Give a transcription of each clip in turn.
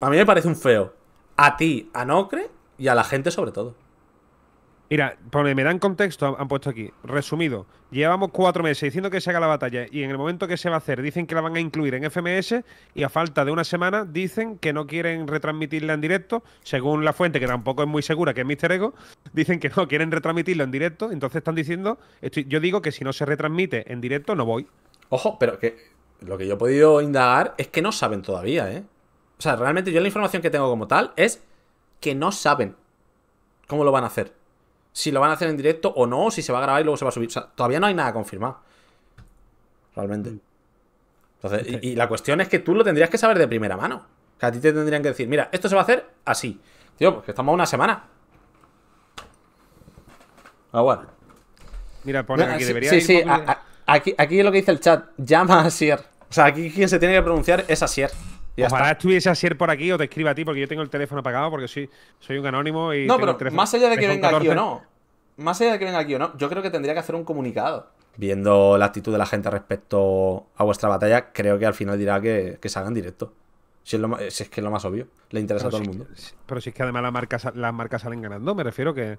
A mí me parece un feo. A ti, a Nocre y a la gente sobre todo. Mira, me dan contexto, han puesto aquí. Resumido, llevamos cuatro meses diciendo que se haga la batalla y en el momento que se va a hacer dicen que la van a incluir en FMS y a falta de una semana dicen que no quieren retransmitirla en directo, según la fuente que tampoco es muy segura, que es Mister Ego, dicen que no quieren retransmitirlo en directo, entonces están diciendo, yo digo que si no se retransmite en directo no voy. Ojo, pero que lo que yo he podido indagar es que no saben todavía, ¿eh? O sea, realmente yo la información que tengo como tal es que no saben cómo lo van a hacer. Si lo van a hacer en directo o no, si se va a grabar y luego se va a subir. O sea, todavía no hay nada confirmado. Realmente. Mm. y, la cuestión es que tú lo tendrías que saber de primera mano. Que a ti te tendrían que decir, mira, esto se va a hacer así. Tío, porque pues estamos una semana. Ah, Mira, pone aquí, debería sí, sí. aquí, aquí es lo que dice el chat. Llama a Sier. O sea, aquí quien se tiene que pronunciar es a Sier. Ya Ojalá estuviese a ser por aquí o te escriba a ti, porque yo tengo el teléfono apagado, porque soy, soy un anónimo y. No, pero más allá de que venga aquí o no. Más allá de que venga aquí o no, yo creo que tendría que hacer un comunicado. Viendo la actitud de la gente respecto a vuestra batalla, creo que al final dirá que, que se directo. Si es, que es lo más obvio. Le interesa a todo el mundo. pero si es que además las marcas, marcas salen ganando, me refiero que.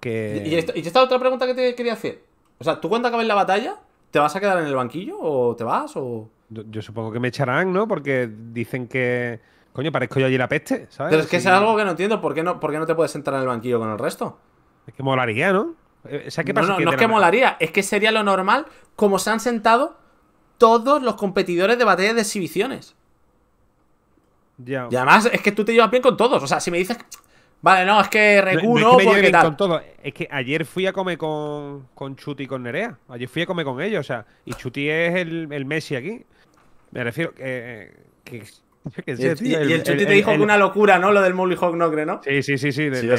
que... Y, esta, y otra pregunta que te quería hacer. O sea, ¿tú cuando acabes la batalla, te vas a quedar en el banquillo o te vas o.? Yo supongo que me echarán, ¿no? Porque dicen que. Coño, parezco yo allí la peste, ¿sabes? Pero es que es algo que no entiendo. ¿Por qué no, ¿Por qué no te puedes sentar en el banquillo con el resto? Es que molaría, ¿no? Eh, o sea, ¿qué pasa? No, no, no es que molaría, es que sería lo normal como se han sentado todos los competidores de batallas de exhibiciones. Ya. Y además es que tú te llevas bien con todos. O sea, si me dices. Vale, no, es que Recu porque Con todo. Es que ayer fui a comer con, con Chuti y con Nerea. Ayer fui a comer con ellos, o sea, y Chuti es el, el Messi aquí. Me refiero que. sé, tío, y, el, te dijo que una locura, ¿no? Lo del Molly Hawk ¿no? Sí, sí, sí, sí. sí me, ha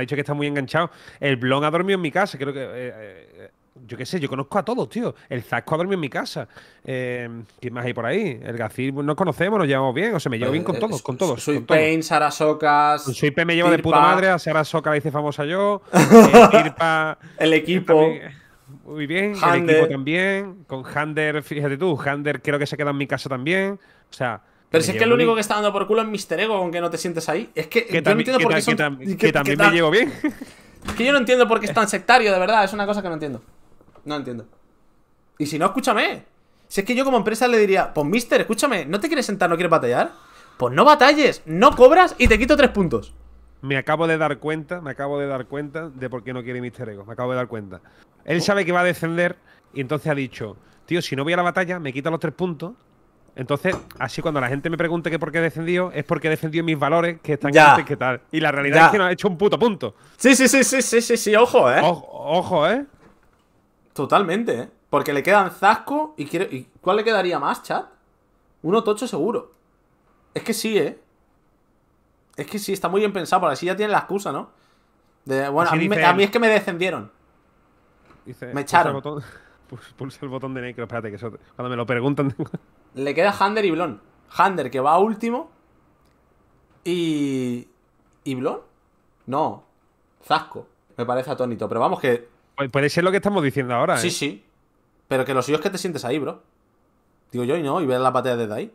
dicho que está muy enganchado. El Blon ha dormido en mi casa, creo que. Eh, eh, yo qué sé, yo conozco a todos, tío. El Zasco ha dormido en mi casa. Eh, ¿Quién más hay por ahí? El Gacil nos conocemos, nos llevamos bien. O sea, me llevo pues, bien con eh, todos, con todos. Soy Pain, Soy Pain me llevo de puta madre, a Sarasoka la hice famosa yo. el equipo. Muy bien, el equipo también. Con Hander, fíjate tú, Hander creo que se queda en mi casa también. O sea. Pero si es que el único que está dando por culo es Mister Ego, aunque no te sientes ahí. Es que, yo no por qué también me llevo bien. Es que yo no entiendo por qué es tan sectario, de verdad. Es una cosa que no entiendo. No entiendo. Y si no, escúchame. Si es que yo como empresa le diría, pues Mister, escúchame, ¿no te quieres sentar, no quieres batallar? Pues no batalles, no cobras y te quito tres puntos me acabo de dar cuenta, me acabo de dar cuenta de por qué no quiere Mister Ego, me acabo de dar cuenta. Él sabe que va a descender y entonces ha dicho, tío, si no voy a la batalla, me quita los tres puntos. Entonces, así cuando la gente me pregunte que por qué he descendido, es porque he defendido mis valores que están que tal. Y la realidad es que nos ha hecho un puto punto. Sí, sí, sí, sí, sí, sí, sí, ojo, eh. ojo, eh. Totalmente, eh. Porque le quedan Zasco y quiere. ¿Y ¿Cuál le quedaría más, chat? Uno tocho seguro. Es que sí, eh. Es que sí, está muy bien pensado, porque así ya tiene la excusa, ¿no? bueno, a mí, es que me descendieron. me echaron. Pulsa el, botón, de negro, espérate, que eso, cuando me lo preguntan. Le queda Hander y Blon. Hander que va último. Y. ¿Y Blon? No. Zasco. Me parece atónito, pero vamos que. Puede ser lo que estamos diciendo ahora, Sí, ¿eh? sí. Pero que lo suyo es que te sientes ahí, bro. Digo yo, y no, y ver la patea desde ahí.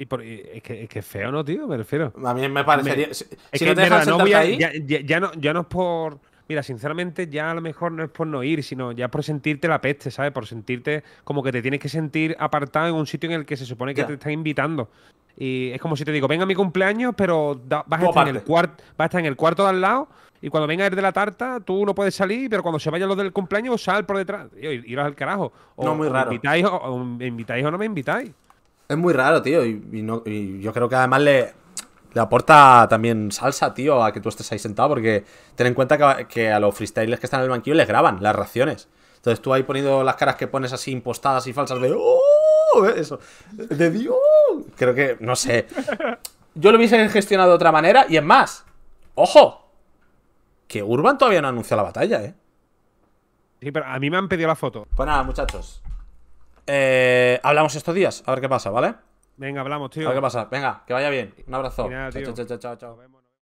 Y, por, es, que, es, que, feo, ¿no, tío? Me refiero. A mí me parecería. es que no voy a, ahí. Ya, no, es por. Mira, sinceramente, ya a lo mejor no es por no ir, sino ya por sentirte la peste, ¿sabes? Por sentirte como que te tienes que sentir apartado en un sitio en el que se supone que te están invitando. Y es como si te digo, venga mi cumpleaños, pero vas, a estar en el cuarto vas a estar en el cuarto de al lado. Y cuando venga el de la tarta, tú no puedes salir, pero cuando se vayan los del cumpleaños, sal por detrás. Y vas al carajo. O, no, muy raro. invitáis, invitáis o no me invitáis. Es muy raro, tío. Y, no, y yo creo que además le, le, aporta también salsa, tío, a que tú estés ahí sentado. Porque ten en cuenta que, a los freestylers que están en el banquillo les graban las raciones. Entonces tú ahí poniendo las caras que pones así impostadas y falsas de ¡Oh! ¿eh? Eso. De Dios. Creo que, no sé. Yo lo hubiese gestionado de otra manera. Y es más, ojo, que Urban todavía no anuncia la batalla, ¿eh? Sí, pero a mí me han pedido la foto. Pues nada, muchachos. Eh, hablamos estos días, a ver qué pasa, ¿vale? Venga, hablamos, tío. A ver qué pasa. Venga, que vaya bien. Un abrazo. chao, chao, chao. chao.